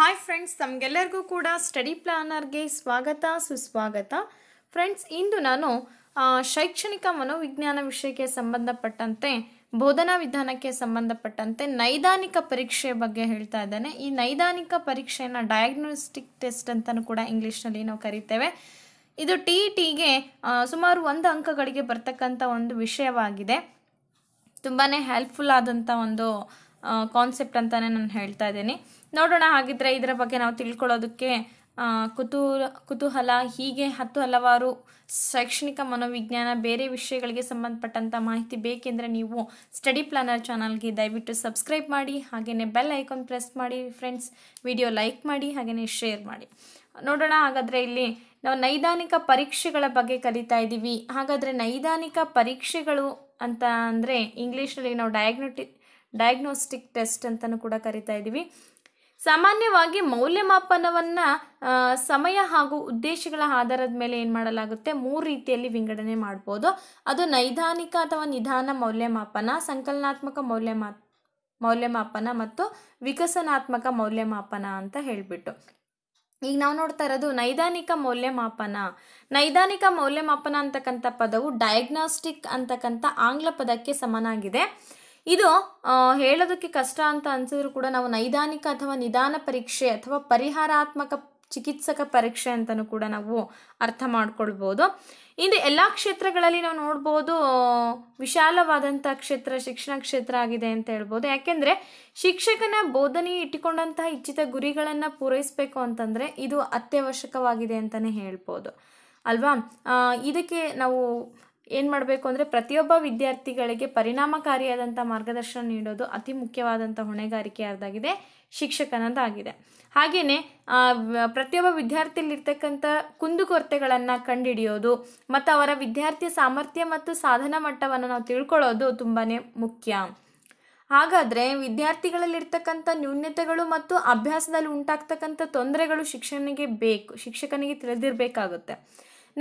hi friends ತಮಗೆಲ್ಲರಿಗೂ ಕೂಡ study ಪ್ಲಾನರ್ಗೆ ಸ್ವಾಗತ ಸುಸ್ವಾಗತ ಫ್ರೆಂಡ್ಸ್ ಇಂದು ನಾನು ಶೈಕ್ಷಣಿಕ ಮನೋವಿಜ್ಞಾನ ವಿಷಯಕ್ಕೆ ಸಂಬಂಧಪಟ್ಟಂತೆ ಬೋಧನಾ ವಿಧಾನಕ್ಕೆ ಸಂಬಂಧಪಟ್ಟಂತೆ ನೈದಾನಿಕ ಪರೀಕ್ಷೆ ಬಗ್ಗೆ ಹೇಳ್ತಾ ಇದ್ದೇನೆ ಈ ನೈದಾನಿಕ ಪರೀಕ್ಷೆಯನ್ನು ಡಯಾಗ್ನೋಸ್ಟಿಕ್ ಟೆಸ್ಟ್ ಅಂತಲೂ ಕೂಡ ಇಂಗ್ಲೀಷ್ನಲ್ಲಿ ನಾವು ಕರಿತೇವೆ ಇದು ಟಿ ಇ ಟಿಗೆ ಸುಮಾರು ಒಂದು ಅಂಕಗಳಿಗೆ ಬರ್ತಕ್ಕಂಥ ಒಂದು ವಿಷಯವಾಗಿದೆ ತುಂಬಾ ಹೆಲ್ಪ್ಫುಲ್ ಆದಂಥ ಒಂದು ಕಾನ್ಸೆಪ್ಟ್ ಅಂತಲೇ ನಾನು ಹೇಳ್ತಾ ಇದ್ದೀನಿ ನೋಡೋಣ ಹಾಗಿದ್ರೆ ಇದರ ಬಗ್ಗೆ ನಾವು ತಿಳ್ಕೊಳ್ಳೋದಕ್ಕೆ ಕುತೂಹಲ ಕುತೂಹಲ ಹೀಗೆ ಹತ್ತು ಹಲವಾರು ಶೈಕ್ಷಣಿಕ ಮನೋವಿಜ್ಞಾನ ಬೇರೆ ವಿಷಯಗಳಿಗೆ ಸಂಬಂಧಪಟ್ಟಂಥ ಮಾಹಿತಿ ಬೇಕೆಂದರೆ ನೀವು ಸ್ಟಡಿ ಪ್ಲಾನರ್ ಚಾನಲ್ಗೆ ದಯವಿಟ್ಟು ಸಬ್ಸ್ಕ್ರೈಬ್ ಮಾಡಿ ಹಾಗೆಯೇ ಬೆಲ್ ಐಕಾನ್ ಪ್ರೆಸ್ ಮಾಡಿ ಫ್ರೆಂಡ್ಸ್ ವಿಡಿಯೋ ಲೈಕ್ ಮಾಡಿ ಹಾಗೆಯೇ ಶೇರ್ ಮಾಡಿ ನೋಡೋಣ ಹಾಗಾದರೆ ಇಲ್ಲಿ ನಾವು ನೈದಾನಿಕ ಪರೀಕ್ಷೆಗಳ ಬಗ್ಗೆ ಕಲಿತಾ ಇದ್ದೀವಿ ಹಾಗಾದರೆ ನೈದಾನಿಕ ಪರೀಕ್ಷೆಗಳು ಅಂತ ಅಂದರೆ ಇಂಗ್ಲೀಷಲ್ಲಿ ನಾವು ಡಯಾಗ್ನೋಟಿ ಡಯಾಗ್ನೋಸ್ಟಿಕ್ ಟೆಸ್ಟ್ ಅಂತಲೂ ಕೂಡ ಕರಿತಾ ಇದ್ದೀವಿ ಸಾಮಾನ್ಯವಾಗಿ ಮೌಲ್ಯಮಾಪನವನ್ನ ಸಮಯ ಹಾಗೂ ಉದ್ದೇಶಗಳ ಆಧಾರದ ಮೇಲೆ ಏನು ಮಾಡಲಾಗುತ್ತೆ ಮೂರು ರೀತಿಯಲ್ಲಿ ವಿಂಗಡಣೆ ಮಾಡ್ಬೋದು ಅದು ನೈದಾನಿಕ ಅಥವಾ ನಿಧಾನ ಮೌಲ್ಯಮಾಪನ ಸಂಕಲನಾತ್ಮಕ ಮೌಲ್ಯಮಾ ಮೌಲ್ಯಮಾಪನ ಮತ್ತು ವಿಕಸನಾತ್ಮಕ ಮೌಲ್ಯಮಾಪನ ಅಂತ ಹೇಳಿಬಿಟ್ಟು ಈಗ ನಾವು ನೋಡ್ತಾ ಇರೋದು ನೈದಾನಿಕ ಮೌಲ್ಯಮಾಪನ ನೈದಾನಿಕ ಮೌಲ್ಯಮಾಪನ ಅಂತಕ್ಕಂಥ ಪದವು ಡಯಾಗ್ನಾಸ್ಟಿಕ್ ಅಂತಕ್ಕಂಥ ಆಂಗ್ಲ ಪದಕ್ಕೆ ಸಮನಾಗಿದೆ ಇದು ಹೇಳೋದಕ್ಕೆ ಕಷ್ಟ ಅಂತ ಅನ್ಸಿದ್ರು ಕೂಡ ನಾವು ನೈದಾನಿಕ ಅಥವಾ ನಿಧಾನ ಪರೀಕ್ಷೆ ಅಥವಾ ಪರಿಹಾರಾತ್ಮಕ ಚಿಕಿತ್ಸಕ ಪರೀಕ್ಷೆ ಅಂತಲೂ ಕೂಡ ನಾವು ಅರ್ಥ ಮಾಡ್ಕೊಳ್ಬೋದು ಇಂದು ಎಲ್ಲ ಕ್ಷೇತ್ರಗಳಲ್ಲಿ ನಾವು ನೋಡ್ಬೋದು ವಿಶಾಲವಾದಂಥ ಕ್ಷೇತ್ರ ಶಿಕ್ಷಣ ಕ್ಷೇತ್ರ ಆಗಿದೆ ಅಂತ ಹೇಳ್ಬೋದು ಯಾಕೆಂದರೆ ಶಿಕ್ಷಕನ ಬೋಧನೆ ಇಟ್ಟುಕೊಂಡಂತಹ ಇಚ್ಛಿತ ಗುರಿಗಳನ್ನು ಪೂರೈಸಬೇಕು ಅಂತಂದರೆ ಇದು ಅತ್ಯವಶ್ಯಕವಾಗಿದೆ ಅಂತಲೇ ಹೇಳ್ಬೋದು ಅಲ್ವಾ ಇದಕ್ಕೆ ನಾವು ಏನು ಮಾಡಬೇಕು ಅಂದರೆ ಪ್ರತಿಯೊಬ್ಬ ವಿದ್ಯಾರ್ಥಿಗಳಿಗೆ ಪರಿಣಾಮಕಾರಿಯಾದಂಥ ಮಾರ್ಗದರ್ಶನ ನೀಡೋದು ಅತಿ ಮುಖ್ಯವಾದಂಥ ಹೊಣೆಗಾರಿಕೆ ಯಾರ್ದಾಗಿದೆ ಶಿಕ್ಷಕನದಾಗಿದೆ ಹಾಗೆಯೇ ಪ್ರತಿಯೊಬ್ಬ ವಿದ್ಯಾರ್ಥಿಲಿರ್ತಕ್ಕಂಥ ಕುಂದುಕೊರತೆಗಳನ್ನು ಕಂಡುಹಿಡಿಯೋದು ಮತ್ತು ಅವರ ವಿದ್ಯಾರ್ಥಿಯ ಸಾಮರ್ಥ್ಯ ಮತ್ತು ಸಾಧನ ಮಟ್ಟವನ್ನು ನಾವು ತಿಳ್ಕೊಳ್ಳೋದು ತುಂಬಾ ಮುಖ್ಯ ಹಾಗಾದರೆ ವಿದ್ಯಾರ್ಥಿಗಳಲ್ಲಿರ್ತಕ್ಕಂಥ ನ್ಯೂನ್ಯತೆಗಳು ಮತ್ತು ಅಭ್ಯಾಸದಲ್ಲಿ ಉಂಟಾಗ್ತಕ್ಕಂಥ ತೊಂದರೆಗಳು ಶಿಕ್ಷಣಿಗೆ ಬೇಕು ಶಿಕ್ಷಕನಿಗೆ ತಿಳಿದಿರಬೇಕಾಗುತ್ತೆ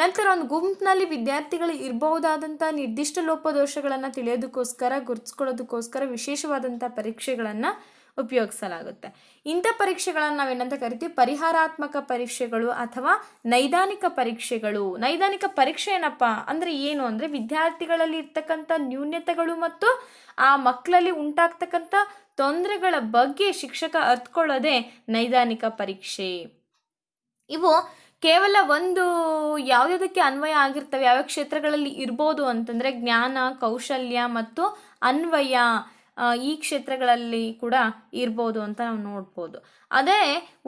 ನಂತರ ಒಂದು ಗುಂಪಿನಲ್ಲಿ ವಿದ್ಯಾರ್ಥಿಗಳು ಇರಬಹುದಾದಂಥ ನಿರ್ದಿಷ್ಟ ಲೋಪದೋಷಗಳನ್ನು ತಿಳಿಯೋದಕ್ಕೋಸ್ಕರ ಗುರುತಿಸ್ಕೊಳ್ಳೋದಕ್ಕೋಸ್ಕರ ವಿಶೇಷವಾದಂಥ ಪರೀಕ್ಷೆಗಳನ್ನು ಉಪಯೋಗಿಸಲಾಗುತ್ತೆ ಇಂಥ ಪರೀಕ್ಷೆಗಳನ್ನು ನಾವೇನಂತ ಕರಿತೀವಿ ಪರಿಹಾರಾತ್ಮಕ ಪರೀಕ್ಷೆಗಳು ಅಥವಾ ನೈದಾನಿಕ ಪರೀಕ್ಷೆಗಳು ನೈದಾನಿಕ ಪರೀಕ್ಷೆ ಏನಪ್ಪ ಅಂದರೆ ಏನು ಅಂದರೆ ವಿದ್ಯಾರ್ಥಿಗಳಲ್ಲಿ ಇರ್ತಕ್ಕಂಥ ನ್ಯೂನತೆಗಳು ಮತ್ತು ಆ ಮಕ್ಕಳಲ್ಲಿ ಉಂಟಾಗ್ತಕ್ಕಂಥ ತೊಂದರೆಗಳ ಬಗ್ಗೆ ಶಿಕ್ಷಕ ಅರ್ಥಕೊಳ್ಳೋದೇ ನೈದಾನಿಕ ಪರೀಕ್ಷೆ ಇವು ಕೇವಲ ಒಂದು ಯಾವುದಕ್ಕೆ ಅನ್ವಯ ಆಗಿರ್ತವೆ ಯಾವ ಕ್ಷೇತ್ರಗಳಲ್ಲಿ ಇರ್ಬೋದು ಅಂತಂದ್ರೆ ಜ್ಞಾನ ಕೌಶಲ್ಯ ಮತ್ತು ಅನ್ವಯ ಈ ಕ್ಷೇತ್ರಗಳಲ್ಲಿ ಕೂಡ ಇರ್ಬೋದು ಅಂತ ನಾವು ನೋಡ್ಬೋದು ಅದೇ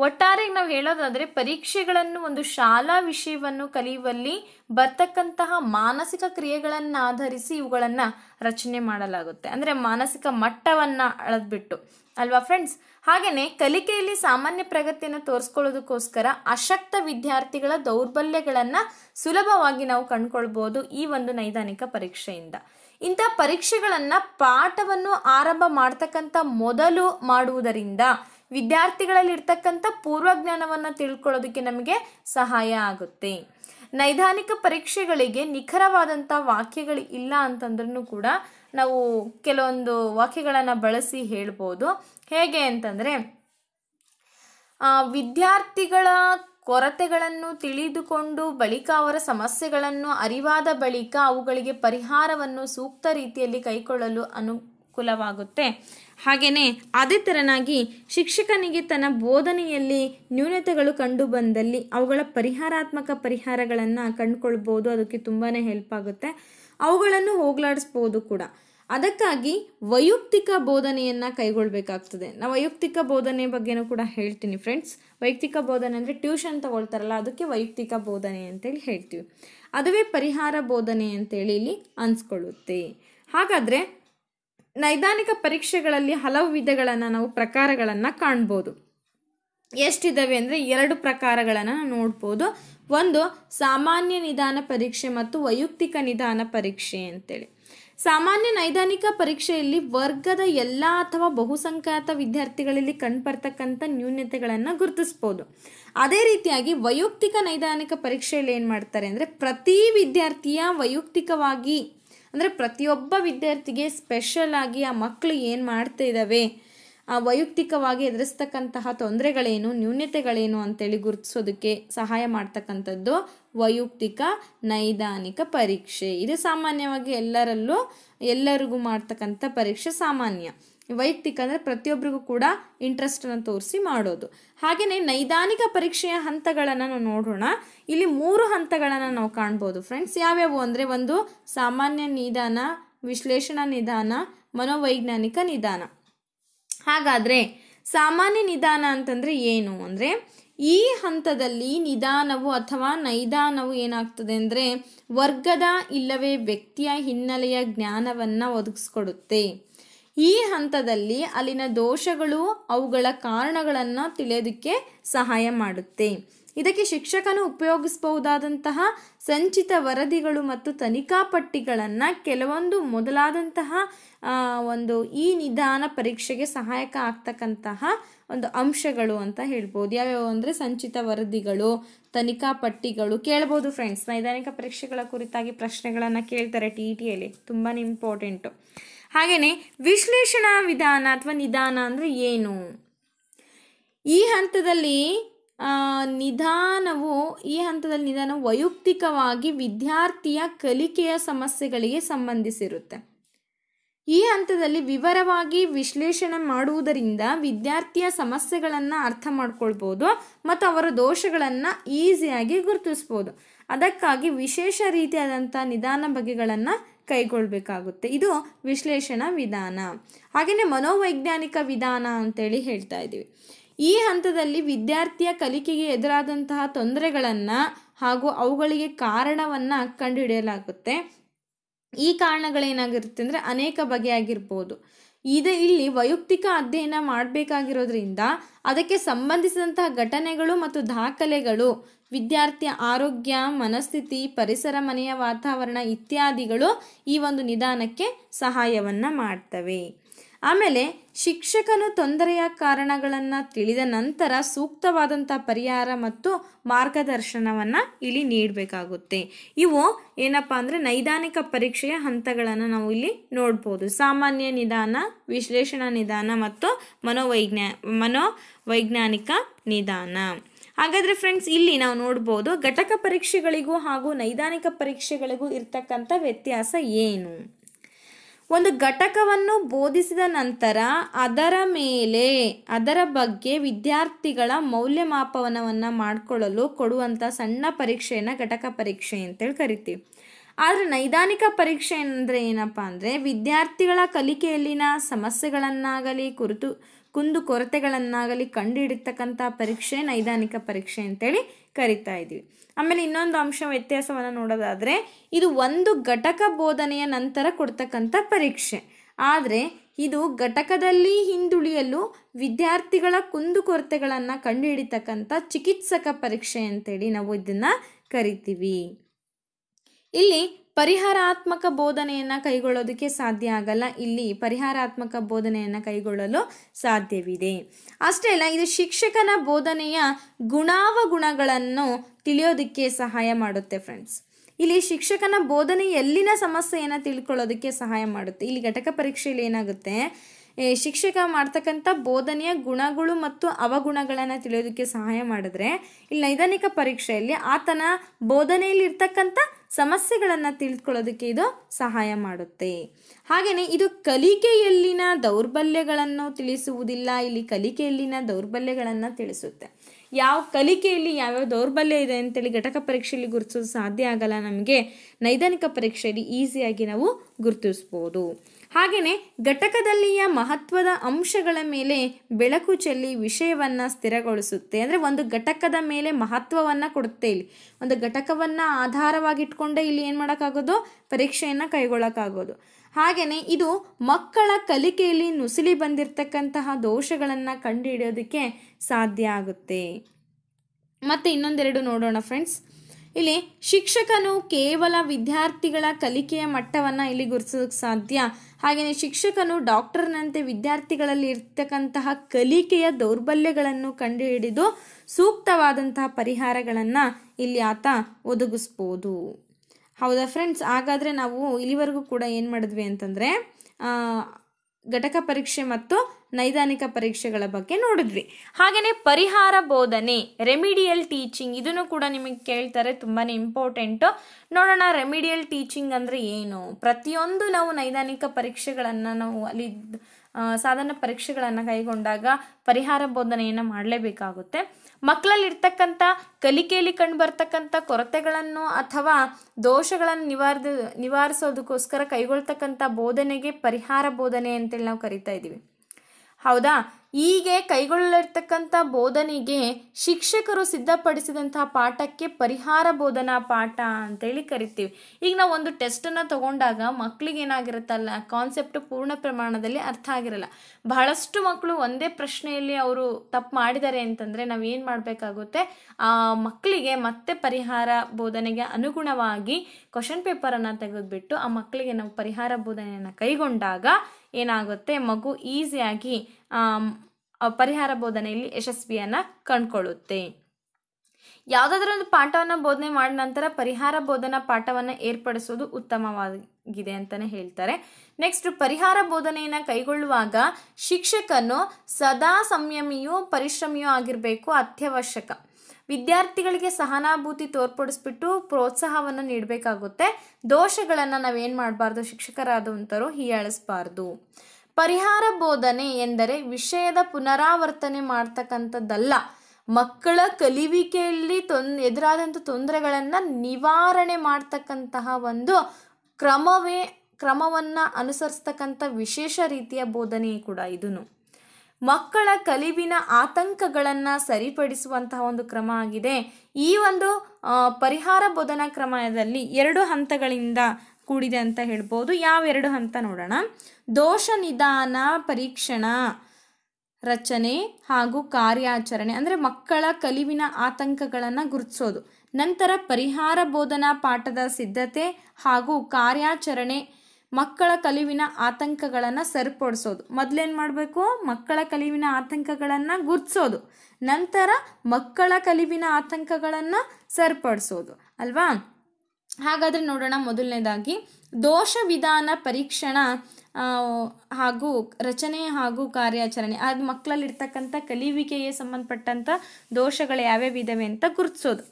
ಒಟ್ಟಾರೆ ನಾವು ಹೇಳೋದಾದರೆ ಪರೀಕ್ಷೆಗಳನ್ನು ಒಂದು ಶಾಲಾ ವಿಷಯವನ್ನು ಕಲಿಯುವಲ್ಲಿ ಬರ್ತಕ್ಕಂತಹ ಮಾನಸಿಕ ಕ್ರಿಯೆಗಳನ್ನು ಆಧರಿಸಿ ಇವುಗಳನ್ನು ರಚನೆ ಮಾಡಲಾಗುತ್ತೆ ಅಂದ್ರೆ ಮಾನಸಿಕ ಮಟ್ಟವನ್ನ ಅಳದ್ಬಿಟ್ಟು ಅಲ್ವಾ ಫ್ರೆಂಡ್ಸ್ ಹಾಗೆಯೇ ಕಲಿಕೆಯಲ್ಲಿ ಸಾಮಾನ್ಯ ಪ್ರಗತಿಯನ್ನು ತೋರಿಸ್ಕೊಳ್ಳೋದಕ್ಕೋಸ್ಕರ ಅಶಕ್ತ ವಿದ್ಯಾರ್ಥಿಗಳ ದೌರ್ಬಲ್ಯಗಳನ್ನು ಸುಲಭವಾಗಿ ನಾವು ಕಂಡುಕೊಳ್ಬೋದು ಈ ಒಂದು ನೈದಾನಿಕ ಪರೀಕ್ಷೆಯಿಂದ ಇಂಥ ಪರೀಕ್ಷೆಗಳನ್ನು ಪಾಠವನ್ನು ಆರಂಭ ಮಾಡ್ತಕ್ಕಂಥ ಮೊದಲು ಮಾಡುವುದರಿಂದ ವಿದ್ಯಾರ್ಥಿಗಳಲ್ಲಿ ಇರ್ತಕ್ಕಂಥ ಪೂರ್ವಜ್ಞಾನವನ್ನು ತಿಳ್ಕೊಳ್ಳೋದಕ್ಕೆ ನಮಗೆ ಸಹಾಯ ಆಗುತ್ತೆ ನೈದಾನಿಕ ಪರೀಕ್ಷೆಗಳಿಗೆ ನಿಖರವಾದಂಥ ವಾಕ್ಯಗಳು ಇಲ್ಲ ಅಂತಂದ್ರೂ ಕೂಡ ನಾವು ಕೆಲವೊಂದು ವಾಕ್ಯಗಳನ್ನು ಬಳಸಿ ಹೇಳ್ಬೋದು ಹೇಗೆ ಅಂತಂದರೆ ವಿದ್ಯಾರ್ಥಿಗಳ ಕೊರತೆಗಳನ್ನು ತಿಳಿದುಕೊಂಡು ಬಳಿಕ ಅವರ ಸಮಸ್ಯೆಗಳನ್ನು ಅರಿವಾದ ಬಳಿಕ ಅವುಗಳಿಗೆ ಪರಿಹಾರವನ್ನು ಸೂಕ್ತ ರೀತಿಯಲ್ಲಿ ಕೈಕೊಳ್ಳಲು ಅನುಕೂಲವಾಗುತ್ತೆ ಹಾಗೆಯೇ ಅದೇ ಥರನಾಗಿ ಶಿಕ್ಷಕನಿಗೆ ತನ್ನ ಬೋಧನೆಯಲ್ಲಿ ನ್ಯೂನತೆಗಳು ಕಂಡು ಬಂದಲ್ಲಿ ಅವುಗಳ ಪರಿಹಾರಾತ್ಮಕ ಪರಿಹಾರಗಳನ್ನು ಕಂಡುಕೊಳ್ಬೋದು ಅದಕ್ಕೆ ತುಂಬಾ ಹೆಲ್ಪ್ ಆಗುತ್ತೆ ಅವುಗಳನ್ನು ಹೋಗ್ಲಾಡಿಸ್ಬೋದು ಕೂಡ ಅದಕ್ಕಾಗಿ ವೈಯಕ್ತಿಕ ಬೋಧನೆಯನ್ನು ಕೈಗೊಳ್ಬೇಕಾಗ್ತದೆ ನಾವು ವೈಯಕ್ತಿಕ ಬೋಧನೆ ಬಗ್ಗೆನೂ ಕೂಡ ಹೇಳ್ತೀನಿ ಫ್ರೆಂಡ್ಸ್ ವೈಯಕ್ತಿಕ ಬೋಧನೆ ಅಂದರೆ ಟ್ಯೂಷನ್ ತಗೊಳ್ತಾರಲ್ಲ ಅದಕ್ಕೆ ವೈಯಕ್ತಿಕ ಬೋಧನೆ ಅಂತೇಳಿ ಹೇಳ್ತೀವಿ ಅದುವೇ ಪರಿಹಾರ ಬೋಧನೆ ಅಂತೇಳಿ ಇಲ್ಲಿ ಅನಿಸ್ಕೊಳ್ಳುತ್ತೆ ಹಾಗಾದರೆ ನೈದಾನಿಕ ಪರೀಕ್ಷೆಗಳಲ್ಲಿ ಹಲವು ವಿಧಗಳನ್ನು ನಾವು ಪ್ರಕಾರಗಳನ್ನು ಕಾಣ್ಬೋದು ಎಷ್ಟಿದ್ದಾವೆ ಅಂದರೆ ಎರಡು ಪ್ರಕಾರಗಳನ್ನು ನೋಡ್ಬೋದು ಒಂದು ಸಾಮಾನ್ಯ ನಿಧಾನ ಪರೀಕ್ಷೆ ಮತ್ತು ವೈಯಕ್ತಿಕ ನಿಧಾನ ಪರೀಕ್ಷೆ ಅಂತೇಳಿ ಸಾಮಾನ್ಯ ನೈದಾನಿಕ ಪರೀಕ್ಷೆಯಲ್ಲಿ ವರ್ಗದ ಎಲ್ಲ ಅಥವಾ ಬಹುಸಂಖ್ಯಾತ ವಿದ್ಯಾರ್ಥಿಗಳಲ್ಲಿ ಕಂಡುಬರ್ತಕ್ಕಂಥ ನ್ಯೂನ್ಯತೆಗಳನ್ನು ಗುರುತಿಸ್ಬೋದು ಅದೇ ರೀತಿಯಾಗಿ ವೈಯಕ್ತಿಕ ನೈದಾನಿಕ ಪರೀಕ್ಷೆಯಲ್ಲಿ ಏನು ಮಾಡ್ತಾರೆ ಅಂದರೆ ಪ್ರತಿ ವಿದ್ಯಾರ್ಥಿಯ ವೈಯಕ್ತಿಕವಾಗಿ ಅಂದರೆ ಪ್ರತಿಯೊಬ್ಬ ವಿದ್ಯಾರ್ಥಿಗೆ ಸ್ಪೆಷಲ್ ಆಗಿ ಆ ಮಕ್ಕಳು ಏನು ಮಾಡ್ತಾ ಇದ್ದಾವೆ ವೈಯಕ್ತಿಕವಾಗಿ ಎದುರಿಸ್ತಕ್ಕಂತಹ ತೊಂದರೆಗಳೇನು ನ್ಯೂನತೆಗಳೇನು ಅಂತೇಳಿ ಗುರುತಿಸೋದಕ್ಕೆ ಸಹಾಯ ಮಾಡ್ತಕ್ಕಂಥದ್ದು ವೈಯಕ್ತಿಕ ನೈದಾನಿಕ ಪರೀಕ್ಷೆ ಇದು ಸಾಮಾನ್ಯವಾಗಿ ಎಲ್ಲರಲ್ಲೂ ಎಲ್ಲರಿಗೂ ಮಾಡ್ತಕ್ಕಂಥ ಪರೀಕ್ಷೆ ಸಾಮಾನ್ಯ ವೈಯಕ್ತಿಕ ಅಂದರೆ ಪ್ರತಿಯೊಬ್ಬರಿಗೂ ಕೂಡ ಇಂಟ್ರೆಸ್ಟನ್ನು ತೋರಿಸಿ ಮಾಡೋದು ಹಾಗೆಯೇ ನೈದಾನಿಕ ಪರೀಕ್ಷೆಯ ಹಂತಗಳನ್ನು ನಾವು ನೋಡೋಣ ಇಲ್ಲಿ ಮೂರು ಹಂತಗಳನ್ನು ನಾವು ಕಾಣ್ಬೋದು ಫ್ರೆಂಡ್ಸ್ ಯಾವ್ಯಾವು ಅಂದರೆ ಒಂದು ಸಾಮಾನ್ಯ ನಿಧಾನ ವಿಶ್ಲೇಷಣಾ ನಿಧಾನ ಮನೋವೈಜ್ಞಾನಿಕ ನಿಧಾನ ಹಾಗಾದರೆ ಸಾಮಾನ್ಯ ನಿಧಾನ ಅಂತಂದರೆ ಏನು ಅಂದರೆ ಈ ಹಂತದಲ್ಲಿ ನಿಧಾನವು ಅಥವಾ ನೈದಾನವು ಏನಾಗ್ತದೆ ಅಂದರೆ ವರ್ಗದ ಇಲ್ಲವೇ ವ್ಯಕ್ತಿಯ ಹಿನ್ನೆಲೆಯ ಜ್ಞಾನವನ್ನು ಒದಗಿಸ್ಕೊಡುತ್ತೆ ಈ ಹಂತದಲ್ಲಿ ಅಲ್ಲಿನ ದೋಷಗಳು ಅವುಗಳ ಕಾರಣಗಳನ್ನು ತಿಳಿಯೋದಕ್ಕೆ ಸಹಾಯ ಮಾಡುತ್ತೆ ಇದಕ್ಕೆ ಶಿಕ್ಷಕನು ಉಪಯೋಗಿಸಬಹುದಾದಂತಹ ಸಂಚಿತ ವರದಿಗಳು ಮತ್ತು ತನಿಖಾ ಪಟ್ಟಿಗಳನ್ನು ಕೆಲವೊಂದು ಮೊದಲಾದಂತಹ ಒಂದು ಈ ನಿಧಾನ ಪರೀಕ್ಷೆಗೆ ಸಹಾಯಕ ಆಗ್ತಕ್ಕಂತಹ ಒಂದು ಅಂಶಗಳು ಅಂತ ಹೇಳ್ಬೋದು ಯಾವ್ಯಾವ ಅಂದರೆ ಸಂಚಿತ ವರದಿಗಳು ತನಿಖಾ ಪಟ್ಟಿಗಳು ಕೇಳ್ಬೋದು ಫ್ರೆಂಡ್ಸ್ ನೈದಾನಿಕ ಪರೀಕ್ಷೆಗಳ ಕುರಿತಾಗಿ ಪ್ರಶ್ನೆಗಳನ್ನು ಕೇಳ್ತಾರೆ ಟಿ ಟಿಯಲ್ಲಿ ತುಂಬಾ ಇಂಪಾರ್ಟೆಂಟು ಹಾಗೆಯೇ ವಿಶ್ಲೇಷಣಾ ವಿಧಾನ ಅಥವಾ ನಿಧಾನ ಅಂದರೆ ಏನು ಈ ಹಂತದಲ್ಲಿ ನಿಧಾನವು ಈ ಹಂತದಲ್ಲಿ ನಿಧಾನ ವೈಯಕ್ತಿಕವಾಗಿ ವಿದ್ಯಾರ್ಥಿಯ ಕಲಿಕೆಯ ಸಮಸ್ಯೆಗಳಿಗೆ ಸಂಬಂಧಿಸಿರುತ್ತೆ ಈ ಹಂತದಲ್ಲಿ ವಿವರವಾಗಿ ವಿಶ್ಲೇಷಣೆ ಮಾಡುವುದರಿಂದ ವಿದ್ಯಾರ್ಥಿಯ ಸಮಸ್ಯೆಗಳನ್ನು ಅರ್ಥ ಮಾಡ್ಕೊಳ್ಬೋದು ಮತ್ತು ಅವರ ದೋಷಗಳನ್ನು ಈಸಿಯಾಗಿ ಗುರುತಿಸ್ಬೋದು ಅದಕ್ಕಾಗಿ ವಿಶೇಷ ರೀತಿಯಾದಂಥ ನಿಧಾನ ಬಗೆಗಳನ್ನು ಕೈಗೊಳ್ಳಬೇಕಾಗುತ್ತೆ ಇದು ವಿಶ್ಲೇಷಣಾ ವಿಧಾನ ಹಾಗೆಯೇ ಮನೋವೈಜ್ಞಾನಿಕ ವಿಧಾನ ಅಂತೇಳಿ ಹೇಳ್ತಾ ಇದ್ದೀವಿ ಈ ಹಂತದಲ್ಲಿ ವಿದ್ಯಾರ್ಥಿಯ ಕಲಿಕೆಗೆ ಎದುರಾದಂತಹ ತೊಂದರೆಗಳನ್ನು ಹಾಗೂ ಅವುಗಳಿಗೆ ಕಾರಣವನ್ನು ಕಂಡುಹಿಡಿಯಲಾಗುತ್ತೆ ಈ ಕಾರಣಗಳೇನಾಗಿರುತ್ತೆ ಅಂದರೆ ಅನೇಕ ಬಗೆಯಾಗಿರ್ಬೋದು ಇದು ಇಲ್ಲಿ ವೈಯಕ್ತಿಕ ಅಧ್ಯಯನ ಮಾಡಬೇಕಾಗಿರೋದ್ರಿಂದ ಅದಕ್ಕೆ ಸಂಬಂಧಿಸಿದಂತಹ ಘಟನೆಗಳು ಮತ್ತು ದಾಖಲೆಗಳು ವಿದ್ಯಾರ್ಥಿಯ ಆರೋಗ್ಯ ಮನಸ್ಥಿತಿ ಪರಿಸರ ಮನೆಯ ವಾತಾವರಣ ಇತ್ಯಾದಿಗಳು ಈ ಒಂದು ನಿಧಾನಕ್ಕೆ ಸಹಾಯವನ್ನು ಮಾಡ್ತವೆ ಆಮೇಲೆ ಶಿಕ್ಷಕನು ತೊಂದರೆಯ ಕಾರಣಗಳನ್ನು ತಿಳಿದ ನಂತರ ಸೂಕ್ತವಾದಂಥ ಪರಿಹಾರ ಮತ್ತು ಮಾರ್ಗದರ್ಶನವನ್ನು ಇಲ್ಲಿ ನೀಡಬೇಕಾಗುತ್ತೆ ಇವು ಏನಪ್ಪಾ ಅಂದರೆ ನೈದಾನಿಕ ಪರೀಕ್ಷೆಯ ಹಂತಗಳನ್ನು ನಾವು ಇಲ್ಲಿ ನೋಡ್ಬೋದು ಸಾಮಾನ್ಯ ನಿಧಾನ ವಿಶ್ಲೇಷಣಾ ನಿಧಾನ ಮತ್ತು ಮನೋವೈಜ್ಞಾ ಮನೋವೈಜ್ಞಾನಿಕ ನಿಧಾನ ಹಾಗಾದರೆ ಫ್ರೆಂಡ್ಸ್ ಇಲ್ಲಿ ನಾವು ನೋಡ್ಬೋದು ಘಟಕ ಪರೀಕ್ಷೆಗಳಿಗೂ ಹಾಗೂ ನೈದಾನಿಕ ಪರೀಕ್ಷೆಗಳಿಗೂ ಇರ್ತಕ್ಕಂಥ ವ್ಯತ್ಯಾಸ ಏನು ಒಂದು ಘಟಕವನ್ನು ಬೋಧಿಸಿದ ನಂತರ ಅದರ ಮೇಲೆ ಅದರ ಬಗ್ಗೆ ವಿದ್ಯಾರ್ಥಿಗಳ ಮೌಲ್ಯಮಾಪನವನ್ನು ಮಾಡಿಕೊಳ್ಳಲು ಕೊಡುವಂಥ ಸಣ್ಣ ಪರೀಕ್ಷೆಯನ್ನು ಘಟಕ ಪರೀಕ್ಷೆ ಅಂತೇಳಿ ಕರಿತೀವಿ ಆದರೆ ನೈದಾನಿಕ ಪರೀಕ್ಷೆ ಅಂದರೆ ಏನಪ್ಪ ಅಂದರೆ ವಿದ್ಯಾರ್ಥಿಗಳ ಕಲಿಕೆಯಲ್ಲಿನ ಸಮಸ್ಯೆಗಳನ್ನಾಗಲಿ ಕುರಿತು ಕುಂದು ಕೊರತೆಗಳನ್ನಾಗಲಿ ಕಂಡುಹಿಡಿತಕ್ಕಂಥ ಪರೀಕ್ಷೆ ನೈದಾನಿಕ ಪರೀಕ್ಷೆ ಅಂತೇಳಿ ಕರಿತಾ ಇದ್ದೀವಿ ಆಮೇಲೆ ಇನ್ನೊಂದು ಅಂಶ ವ್ಯತ್ಯಾಸವನ್ನು ನೋಡೋದಾದರೆ ಇದು ಒಂದು ಘಟಕ ಬೋಧನೆಯ ನಂತರ ಕೊಡ್ತಕ್ಕಂಥ ಪರೀಕ್ಷೆ ಆದರೆ ಇದು ಘಟಕದಲ್ಲಿ ಹಿಂದುಳಿಯಲು ವಿದ್ಯಾರ್ಥಿಗಳ ಕುಂದುಕೊರತೆಗಳನ್ನು ಕಂಡುಹಿಡಿತಕ್ಕಂಥ ಚಿಕಿತ್ಸಕ ಪರೀಕ್ಷೆ ಅಂತೇಳಿ ನಾವು ಇದನ್ನು ಕರಿತೀವಿ ಇಲ್ಲಿ ಪರಿಹಾರಾತ್ಮಕ ಬೋಧನೆಯನ್ನ ಕೈಗೊಳ್ಳೋದಕ್ಕೆ ಸಾಧ್ಯ ಆಗಲ್ಲ ಇಲ್ಲಿ ಪರಿಹಾರಾತ್ಮಕ ಬೋಧನೆಯನ್ನ ಕೈಗೊಳ್ಳಲು ಸಾಧ್ಯವಿದೆ ಅಷ್ಟೇ ಅಲ್ಲ ಇದು ಶಿಕ್ಷಕನ ಬೋಧನೆಯ ಗುಣಾವಗುಣಗಳನ್ನು ತಿಳಿಯೋದಕ್ಕೆ ಸಹಾಯ ಮಾಡುತ್ತೆ ಫ್ರೆಂಡ್ಸ್ ಇಲ್ಲಿ ಶಿಕ್ಷಕನ ಬೋಧನೆ ಎಲ್ಲಿನ ಸಮಸ್ಯೆಯನ್ನು ತಿಳ್ಕೊಳ್ಳೋದಕ್ಕೆ ಸಹಾಯ ಮಾಡುತ್ತೆ ಇಲ್ಲಿ ಘಟಕ ಪರೀಕ್ಷೆಯಲ್ಲಿ ಏನಾಗುತ್ತೆ ಶಿಕ್ಷಕ ಮಾಡ್ತಕ್ಕಂಥ ಬೋಧನೆಯ ಗುಣಗಳು ಮತ್ತು ಅವಗುಣಗಳನ್ನು ತಿಳಿಯೋದಕ್ಕೆ ಸಹಾಯ ಮಾಡಿದ್ರೆ ಇಲ್ಲಿ ನೈದಾನಿಕ ಪರೀಕ್ಷೆಯಲ್ಲಿ ಆತನ ಬೋಧನೆಯಲ್ಲಿ ಇರ್ತಕ್ಕಂಥ ಸಮಸ್ಯೆಗಳನ್ನು ತಿಳಿದುಕೊಳ್ಳೋದಕ್ಕೆ ಇದು ಸಹಾಯ ಮಾಡುತ್ತೆ ಹಾಗೆಯೇ ಇದು ಕಲಿಕೆಯಲ್ಲಿನ ದೌರ್ಬಲ್ಯಗಳನ್ನು ತಿಳಿಸುವುದಿಲ್ಲ ಇಲ್ಲಿ ಕಲಿಕೆಯಲ್ಲಿನ ದೌರ್ಬಲ್ಯಗಳನ್ನು ತಿಳಿಸುತ್ತೆ ಯಾವ ಕಲಿಕೆಯಲ್ಲಿ ಯಾವ್ಯಾವ ದೌರ್ಬಲ್ಯ ಇದೆ ಅಂತೇಳಿ ಘಟಕ ಪರೀಕ್ಷೆಯಲ್ಲಿ ಗುರುತಿಸೋದು ಸಾಧ್ಯ ಆಗಲ್ಲ ನಮಗೆ ನೈದಾನಿಕ ಪರೀಕ್ಷೆಯಲ್ಲಿ ಈಸಿಯಾಗಿ ನಾವು ಗುರುತಿಸ್ಬೋದು ಹಾಗೆಯೇ ಘಟಕದಲ್ಲಿಯ ಮಹತ್ವದ ಅಂಶಗಳ ಮೇಲೆ ಬೆಳಕು ಚೆಲ್ಲಿ ವಿಷಯವನ್ನು ಸ್ಥಿರಗೊಳಿಸುತ್ತೆ ಅಂದರೆ ಒಂದು ಘಟಕದ ಮೇಲೆ ಮಹತ್ವವನ್ನು ಕೊಡುತ್ತೆ ಇಲ್ಲಿ ಒಂದು ಘಟಕವನ್ನು ಆಧಾರವಾಗಿಟ್ಕೊಂಡೇ ಇಲ್ಲಿ ಏನು ಮಾಡೋಕ್ಕಾಗೋದು ಪರೀಕ್ಷೆಯನ್ನು ಕೈಗೊಳ್ಳೋಕ್ಕಾಗೋದು ಹಾಗೆಯೇ ಇದು ಮಕ್ಕಳ ಕಲಿಕೆಯಲ್ಲಿ ನುಸಿಲಿ ಬಂದಿರತಕ್ಕಂತಹ ದೋಷಗಳನ್ನು ಕಂಡುಹಿಡಿಯೋದಕ್ಕೆ ಸಾಧ್ಯ ಆಗುತ್ತೆ ಮತ್ತು ಇನ್ನೊಂದೆರಡು ನೋಡೋಣ ಫ್ರೆಂಡ್ಸ್ ಇಲ್ಲಿ ಶಿಕ್ಷಕನು ಕೇವಲ ವಿದ್ಯಾರ್ಥಿಗಳ ಕಲಿಕೆಯ ಮಟ್ಟವನ್ನು ಇಲ್ಲಿ ಗುರುತಿಸೋದಕ್ಕೆ ಸಾಧ್ಯ ಹಾಗೆಯೇ ಶಿಕ್ಷಕನು ಡಾಕ್ಟರ್ನಂತೆ ವಿದ್ಯಾರ್ಥಿಗಳಲ್ಲಿ ಇರ್ತಕ್ಕಂತಹ ಕಲಿಕೆಯ ದೌರ್ಬಲ್ಯಗಳನ್ನು ಕಂಡುಹಿಡಿದು ಸೂಕ್ತವಾದಂತಹ ಪರಿಹಾರಗಳನ್ನು ಇಲ್ಲಿ ಆತ ಒದಗಿಸ್ಬೋದು ಹೌದಾ ಫ್ರೆಂಡ್ಸ್ ಹಾಗಾದರೆ ನಾವು ಇಲ್ಲಿವರೆಗೂ ಕೂಡ ಏನು ಮಾಡಿದ್ವಿ ಅಂತಂದರೆ ಘಟಕ ಪರೀಕ್ಷೆ ಮತ್ತು ನೈದಾನಿಕ ಪರೀಕ್ಷೆಗಳ ಬಗ್ಗೆ ನೋಡಿದ್ವಿ ಹಾಗೆಯೇ ಪರಿಹಾರ ಬೋಧನೆ ರೆಮಿಡಿಯಲ್ ಟೀಚಿಂಗ್ ಇದನ್ನು ಕೂಡ ನಿಮಗೆ ಕೇಳ್ತಾರೆ ತುಂಬಾ ಇಂಪಾರ್ಟೆಂಟು ನೋಡೋಣ ರೆಮಿಡಿಯಲ್ ಟೀಚಿಂಗ್ ಅಂದರೆ ಏನು ಪ್ರತಿಯೊಂದು ನಾವು ನೈದಾನಿಕ ಪರೀಕ್ಷೆಗಳನ್ನು ನಾವು ಅಲ್ಲಿ ಸಾಧನ ಪರೀಕ್ಷೆಗಳನ್ನು ಕೈಗೊಂಡಾಗ ಪರಿಹಾರ ಬೋಧನೆಯನ್ನು ಮಾಡಲೇಬೇಕಾಗುತ್ತೆ ಮಕ್ಕಳಲ್ಲಿರ್ತಕ್ಕಂಥ ಕಲಿಕೆಯಲ್ಲಿ ಕಂಡು ಬರ್ತಕ್ಕಂಥ ಕೊರತೆಗಳನ್ನು ಅಥವಾ ದೋಷಗಳನ್ನು ನಿವಾರದ ನಿವಾರಿಸೋದಕ್ಕೋಸ್ಕರ ಕೈಗೊಳ್ತಕ್ಕಂಥ ಬೋಧನೆಗೆ ಪರಿಹಾರ ಬೋಧನೆ ಅಂತೇಳಿ ನಾವು ಕರಿತಾ ಇದ್ದೀವಿ 好的。ಹೀಗೆ ಕೈಗೊಳ್ಳಿರ್ತಕ್ಕಂಥ ಬೋಧನೆಗೆ ಶಿಕ್ಷಕರು ಸಿದ್ಧಪಡಿಸಿದಂತಹ ಪಾಠಕ್ಕೆ ಪರಿಹಾರ ಬೋಧನಾ ಪಾಠ ಅಂತೇಳಿ ಕರಿತೀವಿ ಈಗ ನಾವು ಒಂದು ಟೆಸ್ಟನ್ನು ತಗೊಂಡಾಗ ಮಕ್ಕಳಿಗೆ ಏನಾಗಿರುತ್ತಲ್ಲ ಕಾನ್ಸೆಪ್ಟ್ ಪೂರ್ಣ ಪ್ರಮಾಣದಲ್ಲಿ ಅರ್ಥ ಆಗಿರಲ್ಲ ಬಹಳಷ್ಟು ಮಕ್ಕಳು ಒಂದೇ ಪ್ರಶ್ನೆಯಲ್ಲಿ ಅವರು ತಪ್ಪು ಮಾಡಿದ್ದಾರೆ ಅಂತಂದರೆ ನಾವು ಏನು ಮಾಡಬೇಕಾಗುತ್ತೆ ಆ ಮಕ್ಕಳಿಗೆ ಮತ್ತೆ ಪರಿಹಾರ ಬೋಧನೆಗೆ ಅನುಗುಣವಾಗಿ ಕ್ವಶನ್ ಪೇಪರನ್ನು ತೆಗೆದುಬಿಟ್ಟು ಆ ಮಕ್ಕಳಿಗೆ ನಾವು ಪರಿಹಾರ ಬೋಧನೆಯನ್ನು ಕೈಗೊಂಡಾಗ ಏನಾಗುತ್ತೆ ಮಗು ಈಸಿಯಾಗಿ ಪರಿಹಾರ ಬೋಧನೆಯಲ್ಲಿ ಯಶಸ್ವಿಯನ್ನು ಕಂಡುಕೊಳ್ಳುತ್ತೆ ಯಾವುದಾದ್ರೂ ಒಂದು ಪಾಠವನ್ನು ಬೋಧನೆ ಮಾಡಿದ ನಂತರ ಪರಿಹಾರ ಬೋಧನಾ ಪಾಠವನ್ನು ಏರ್ಪಡಿಸೋದು ಉತ್ತಮವಾಗಿದೆ ಅಂತಲೇ ಹೇಳ್ತಾರೆ ನೆಕ್ಸ್ಟ್ ಪರಿಹಾರ ಬೋಧನೆಯನ್ನು ಕೈಗೊಳ್ಳುವಾಗ ಶಿಕ್ಷಕನು ಸದಾ ಸಂಯಮಿಯೂ ಪರಿಶ್ರಮಿಯೂ ಆಗಿರಬೇಕು ಅತ್ಯವಶ್ಯಕ ವಿದ್ಯಾರ್ಥಿಗಳಿಗೆ ಸಹಾನುಭೂತಿ ತೋರ್ಪಡಿಸ್ಬಿಟ್ಟು ಪ್ರೋತ್ಸಾಹವನ್ನು ನೀಡಬೇಕಾಗುತ್ತೆ ದೋಷಗಳನ್ನು ನಾವೇನು ಮಾಡಬಾರ್ದು ಶಿಕ್ಷಕರಾದಂಥವರು ಹೀಯಾಳಿಸಬಾರ್ದು ಪರಿಹಾರ ಬೋಧನೆ ಎಂದರೆ ವಿಷಯದ ಪುನರಾವರ್ತನೆ ಮಾಡ್ತಕ್ಕಂಥದ್ದಲ್ಲ ಮಕ್ಕಳ ಕಲಿವಿಕೆಯಲ್ಲಿ ತೊನ್ ಎದುರಾದಂಥ ತೊಂದರೆಗಳನ್ನು ನಿವಾರಣೆ ಮಾಡ್ತಕ್ಕಂತಹ ಒಂದು ಕ್ರಮವೇ ಕ್ರಮವನ್ನು ಅನುಸರಿಸ್ತಕ್ಕಂಥ ವಿಶೇಷ ರೀತಿಯ ಬೋಧನೆ ಕೂಡ ಇದನ್ನು ಮಕ್ಕಳ ಕಲಿವಿನ ಆತಂಕಗಳನ್ನು ಸರಿಪಡಿಸುವಂತಹ ಒಂದು ಕ್ರಮ ಆಗಿದೆ ಈ ಒಂದು ಪರಿಹಾರ ಬೋಧನಾ ಕ್ರಮದಲ್ಲಿ ಎರಡು ಹಂತಗಳಿಂದ ಕೂಡಿದೆ ಅಂತ ಹೇಳ್ಬೋದು ಯಾವೆರಡು ಹಂತ ನೋಡೋಣ ದೋಷ ನಿಧಾನ ಪರೀಕ್ಷಣ ರಚನೆ ಹಾಗೂ ಕಾರ್ಯಾಚರಣೆ ಅಂದರೆ ಮಕ್ಕಳ ಕಲಿವಿನ ಆತಂಕಗಳನ್ನು ಗುರುತಿಸೋದು ನಂತರ ಪರಿಹಾರ ಬೋಧನಾ ಪಾಠದ ಸಿದ್ಧತೆ ಹಾಗೂ ಕಾರ್ಯಾಚರಣೆ ಮಕ್ಕಳ ಕಲಿವಿನ ಆತಂಕಗಳನ್ನು ಸರಿಪಡಿಸೋದು ಮೊದಲೇನು ಮಾಡಬೇಕು ಮಕ್ಕಳ ಕಲಿವಿನ ಆತಂಕಗಳನ್ನು ಗುರುತಿಸೋದು ನಂತರ ಮಕ್ಕಳ ಕಲಿವಿನ ಆತಂಕಗಳನ್ನು ಸರಿಪಡಿಸೋದು ಅಲ್ವಾ ಹಾಗಾದ್ರೆ ನೋಡೋಣ ಮೊದಲನೇದಾಗಿ ದೋಷ ವಿಧಾನ ಪರೀಕ್ಷಣ ಹಾಗೂ ರಚನೆ ಹಾಗೂ ಕಾರ್ಯಾಚರಣೆ ಅದು ಮಕ್ಕಳಲ್ಲಿರ್ತಕ್ಕಂಥ ಕಲಿಯುವಿಕೆಗೆ ಸಂಬಂಧಪಟ್ಟಂಥ ದೋಷಗಳು ಯಾವ್ಯಾವ ಇದ್ದಾವೆ ಅಂತ ಗುರುತಿಸೋದು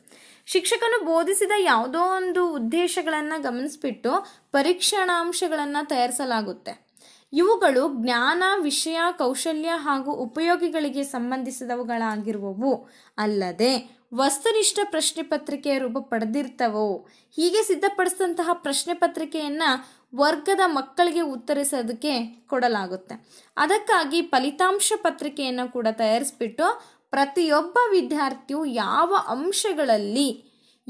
ಶಿಕ್ಷಕನು ಬೋಧಿಸಿದ ಯಾವುದೋ ಒಂದು ಉದ್ದೇಶಗಳನ್ನ ಗಮನಿಸ್ಬಿಟ್ಟು ಪರೀಕ್ಷಣಾಂಶಗಳನ್ನು ತಯಾರಿಸಲಾಗುತ್ತೆ ಇವುಗಳು ಜ್ಞಾನ ವಿಷಯ ಕೌಶಲ್ಯ ಹಾಗೂ ಉಪಯೋಗಿಗಳಿಗೆ ಸಂಬಂಧಿಸಿದವುಗಳಾಗಿರುವವು ಅಲ್ಲದೆ ವಸ್ತುನಿಷ್ಠ ಪ್ರಶ್ನೆ ಪತ್ರಿಕೆಯ ರೂಪ ಪಡೆದಿರ್ತವೋ ಹೀಗೆ ಸಿದ್ಧಪಡಿಸಿದಂತಹ ಪ್ರಶ್ನೆ ಪತ್ರಿಕೆಯನ್ನು ವರ್ಗದ ಮಕ್ಕಳಿಗೆ ಉತ್ತರಿಸೋದಕ್ಕೆ ಕೊಡಲಾಗುತ್ತೆ ಅದಕ್ಕಾಗಿ ಫಲಿತಾಂಶ ಪತ್ರಿಕೆಯನ್ನು ಕೂಡ ತಯಾರಿಸ್ಬಿಟ್ಟು ಪ್ರತಿಯೊಬ್ಬ ವಿದ್ಯಾರ್ಥಿಯು ಯಾವ ಅಂಶಗಳಲ್ಲಿ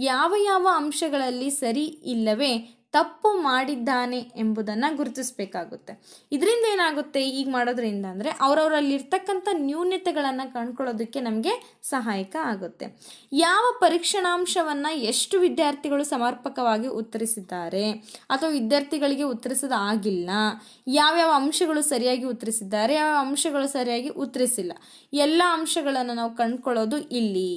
ಯಾವ ಯಾವ ಅಂಶಗಳಲ್ಲಿ ಸರಿ ಇಲ್ಲವೇ ತಪ್ಪು ಮಾಡಿದ್ದಾನೆ ಎಂಬುದನ್ನು ಗುರುತಿಸಬೇಕಾಗುತ್ತೆ ಇದರಿಂದ ಏನಾಗುತ್ತೆ ಈಗ ಮಾಡೋದ್ರಿಂದ ಅಂದರೆ ಅವರವರಲ್ಲಿರ್ತಕ್ಕಂಥ ನ್ಯೂನತೆಗಳನ್ನು ಕಂಡುಕೊಳ್ಳೋದಕ್ಕೆ ನಮಗೆ ಸಹಾಯಕ ಆಗುತ್ತೆ ಯಾವ ಪರೀಕ್ಷಣಾಂಶವನ್ನು ಎಷ್ಟು ವಿದ್ಯಾರ್ಥಿಗಳು ಸಮರ್ಪಕವಾಗಿ ಉತ್ತರಿಸಿದ್ದಾರೆ ಅಥವಾ ವಿದ್ಯಾರ್ಥಿಗಳಿಗೆ ಉತ್ತರಿಸೋದು ಆಗಿಲ್ಲ ಯಾವ್ಯಾವ ಅಂಶಗಳು ಸರಿಯಾಗಿ ಉತ್ತರಿಸಿದ್ದಾರೆ ಯಾವ ಅಂಶಗಳು ಸರಿಯಾಗಿ ಉತ್ತರಿಸಿಲ್ಲ ಎಲ್ಲ ಅಂಶಗಳನ್ನು ನಾವು ಕಂಡುಕೊಳ್ಳೋದು ಇಲ್ಲಿ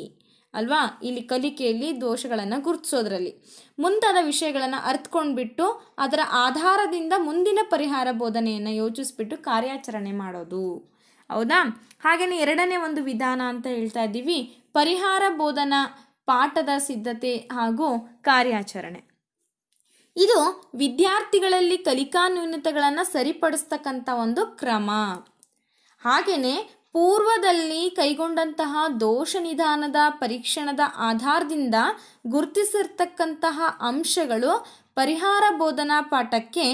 ಅಲ್ವಾ ಇಲ್ಲಿ ಕಲಿಕೆಯಲ್ಲಿ ದೋಷಗಳನ್ನು ಗುರುತಿಸೋದ್ರಲ್ಲಿ ಮುಂತಾದ ವಿಷಯಗಳನ್ನು ಅರ್ಥಕೊಂಡ್ಬಿಟ್ಟು ಅದರ ಆಧಾರದಿಂದ ಮುಂದಿನ ಪರಿಹಾರ ಬೋಧನೆಯನ್ನು ಯೋಚಿಸ್ಬಿಟ್ಟು ಕಾರ್ಯಾಚರಣೆ ಮಾಡೋದು ಹೌದಾ ಹಾಗೆಯೇ ಎರಡನೇ ಒಂದು ವಿಧಾನ ಅಂತ ಹೇಳ್ತಾ ಇದ್ದೀವಿ ಪರಿಹಾರ ಬೋಧನಾ ಪಾಠದ ಸಿದ್ಧತೆ ಹಾಗೂ ಕಾರ್ಯಾಚರಣೆ ಇದು ವಿದ್ಯಾರ್ಥಿಗಳಲ್ಲಿ ಕಲಿಕಾ ನ್ಯೂನತೆಗಳನ್ನು ಸರಿಪಡಿಸ್ತಕ್ಕಂಥ ಒಂದು ಕ್ರಮ ಹಾಗೆಯೇ ಪೂರ್ವದಲ್ಲಿ ಕೈಗೊಂಡಂತಹ ದೋಷ ನಿಧಾನದ ಪರೀಕ್ಷಣದ ಆಧಾರದಿಂದ ಗುರುತಿಸಿರ್ತಕ್ಕಂತಹ ಅಂಶಗಳು ಪರಿಹಾರ ಬೋಧನಾ ಪಾಠಕ್ಕೆ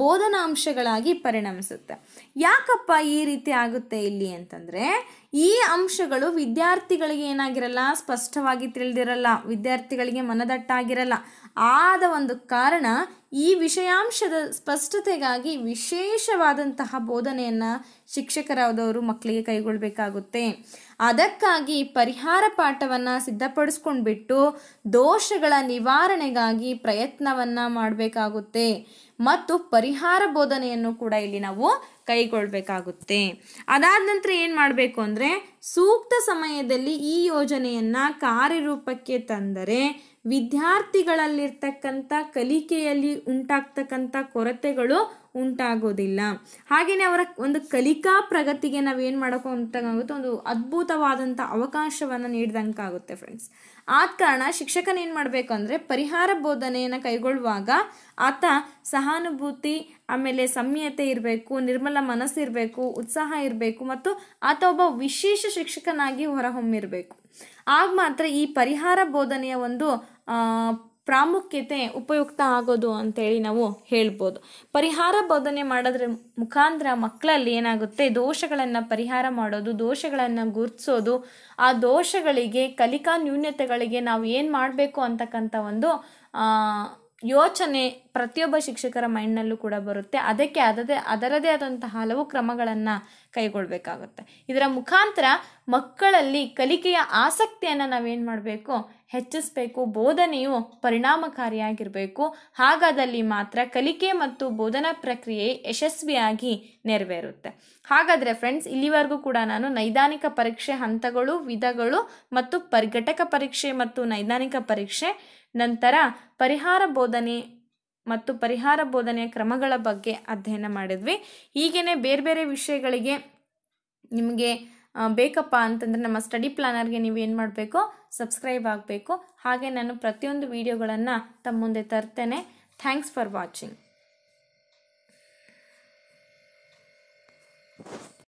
ಬೋಧನಾಂಶಗಳಾಗಿ ಪರಿಣಮಿಸುತ್ತೆ ಯಾಕಪ್ಪ ಈ ರೀತಿ ಆಗುತ್ತೆ ಇಲ್ಲಿ ಅಂತಂದರೆ ಈ ಅಂಶಗಳು ವಿದ್ಯಾರ್ಥಿಗಳಿಗೆ ಏನಾಗಿರಲ್ಲ ಸ್ಪಷ್ಟವಾಗಿ ತಿಳಿದಿರಲ್ಲ ವಿದ್ಯಾರ್ಥಿಗಳಿಗೆ ಮನದಟ್ಟಾಗಿರಲ್ಲ ಆದ ಒಂದು ಕಾರಣ ಈ ವಿಷಯಾಂಶದ ಸ್ಪಷ್ಟತೆಗಾಗಿ ವಿಶೇಷವಾದಂತಹ ಬೋಧನೆಯನ್ನು ಶಿಕ್ಷಕರಾದವರು ಮಕ್ಕಳಿಗೆ ಕೈಗೊಳ್ಳಬೇಕಾಗುತ್ತೆ ಅದಕ್ಕಾಗಿ ಪರಿಹಾರ ಪಾಠವನ್ನು ಸಿದ್ಧಪಡಿಸ್ಕೊಂಡ್ಬಿಟ್ಟು ದೋಷಗಳ ನಿವಾರಣೆಗಾಗಿ ಪ್ರಯತ್ನವನ್ನು ಮಾಡಬೇಕಾಗುತ್ತೆ ಮತ್ತು ಪರಿಹಾರ ಬೋಧನೆಯನ್ನು ಕೂಡ ಇಲ್ಲಿ ನಾವು ಕೈಗೊಳ್ಳಬೇಕಾಗುತ್ತೆ ಅದಾದ ನಂತರ ಏನು ಮಾಡಬೇಕು ಅಂದ್ರೆ ಸೂಕ್ತ ಸಮಯದಲ್ಲಿ ಈ ಯೋಜನೆಯನ್ನ ಕಾರ್ಯರೂಪಕ್ಕೆ ತಂದರೆ ವಿದ್ಯಾರ್ಥಿಗಳಲ್ಲಿರ್ತಕ್ಕಂಥ ಕಲಿಕೆಯಲ್ಲಿ ಉಂಟಾಗ್ತಕ್ಕಂಥ ಕೊರತೆಗಳು ಉಂಟಾಗೋದಿಲ್ಲ ಹಾಗೆಯೇ ಅವರ ಒಂದು ಕಲಿಕಾ ಪ್ರಗತಿಗೆ ನಾವು ಏನು ಮಾಡೋಕ್ಕೋ ಒಂದು ಅದ್ಭುತವಾದಂಥ ಅವಕಾಶವನ್ನು ನೀಡಿದಂಗೆ ಆಗುತ್ತೆ ಫ್ರೆಂಡ್ಸ್ ಆದ ಕಾರಣ ಶಿಕ್ಷಕನ ಏನು ಮಾಡಬೇಕು ಅಂದರೆ ಪರಿಹಾರ ಬೋಧನೆಯನ್ನು ಕೈಗೊಳ್ಳುವಾಗ ಆತ ಸಹಾನುಭೂತಿ ಆಮೇಲೆ ಸಮ್ಯತೆ ಇರಬೇಕು ನಿರ್ಮಲ ಮನಸ್ಸಿರಬೇಕು ಉತ್ಸಾಹ ಇರಬೇಕು ಮತ್ತು ಆತ ಒಬ್ಬ ವಿಶೇಷ ಶಿಕ್ಷಕನಾಗಿ ಹೊರಹೊಮ್ಮಿರಬೇಕು ಆಗ ಮಾತ್ರ ಈ ಪರಿಹಾರ ಬೋಧನೆಯ ಒಂದು ಪ್ರಾಮುಖ್ಯತೆ ಉಪಯುಕ್ತ ಆಗೋದು ಅಂತೇಳಿ ನಾವು ಹೇಳ್ಬೋದು ಪರಿಹಾರ ಬೋಧನೆ ಮಾಡೋದ್ರ ಮುಖಾಂತರ ಮಕ್ಕಳಲ್ಲಿ ಏನಾಗುತ್ತೆ ದೋಷಗಳನ್ನು ಪರಿಹಾರ ಮಾಡೋದು ದೋಷಗಳನ್ನು ಗುರುತಿಸೋದು ಆ ದೋಷಗಳಿಗೆ ಕಲಿಕಾ ನ್ಯೂನ್ಯತೆಗಳಿಗೆ ನಾವು ಏನು ಮಾಡಬೇಕು ಅಂತಕ್ಕಂಥ ಒಂದು ಯೋಚನೆ ಪ್ರತಿಯೊಬ್ಬ ಶಿಕ್ಷಕರ ಮೈಂಡ್ನಲ್ಲೂ ಕೂಡ ಬರುತ್ತೆ ಅದಕ್ಕೆ ಅದದೇ ಅದರದೇ ಆದಂತಹ ಹಲವು ಕ್ರಮಗಳನ್ನು ಕೈಗೊಳ್ಳಬೇಕಾಗುತ್ತೆ ಇದರ ಮುಖಾಂತರ ಮಕ್ಕಳಲ್ಲಿ ಕಲಿಕೆಯ ಆಸಕ್ತಿಯನ್ನು ನಾವೇನು ಮಾಡಬೇಕು ಹೆಚ್ಚಿಸಬೇಕು ಬೋಧನೆಯು ಪರಿಣಾಮಕಾರಿಯಾಗಿರಬೇಕು ಹಾಗಾದಲ್ಲಿ ಮಾತ್ರ ಕಲಿಕೆ ಮತ್ತು ಬೋಧನಾ ಪ್ರಕ್ರಿಯೆ ಯಶಸ್ವಿಯಾಗಿ ನೆರವೇರುತ್ತೆ ಹಾಗಾದರೆ ಫ್ರೆಂಡ್ಸ್ ಇಲ್ಲಿವರೆಗೂ ಕೂಡ ನಾನು ನೈದಾನಿಕ ಪರೀಕ್ಷೆ ಹಂತಗಳು ವಿಧಗಳು ಮತ್ತು ಪರಿಘಟಕ ಪರೀಕ್ಷೆ ಮತ್ತು ನೈದಾನಿಕ ಪರೀಕ್ಷೆ ನಂತರ ಪರಿಹಾರ ಬೋಧನೆ ಮತ್ತು ಪರಿಹಾರ ಬೋಧನೆಯ ಕ್ರಮಗಳ ಬಗ್ಗೆ ಅಧ್ಯಯನ ಮಾಡಿದ್ವಿ ಹೀಗೇ ಬೇರೆ ಬೇರೆ ವಿಷಯಗಳಿಗೆ ನಿಮಗೆ ಬೇಕಪ್ಪ ಅಂತಂದರೆ ನಮ್ಮ ಸ್ಟಡಿ ಪ್ಲಾನರ್ಗೆ ನೀವು ಏನು ಮಾಡಬೇಕು ಸಬ್ಸ್ಕ್ರೈಬ್ ಆಗಬೇಕು ಹಾಗೆ ನಾನು ಪ್ರತಿಯೊಂದು ವೀಡಿಯೋಗಳನ್ನು ತಮ್ಮ ಮುಂದೆ ತರ್ತೇನೆ ಥ್ಯಾಂಕ್ಸ್ ಫಾರ್ ವಾಚಿಂಗ್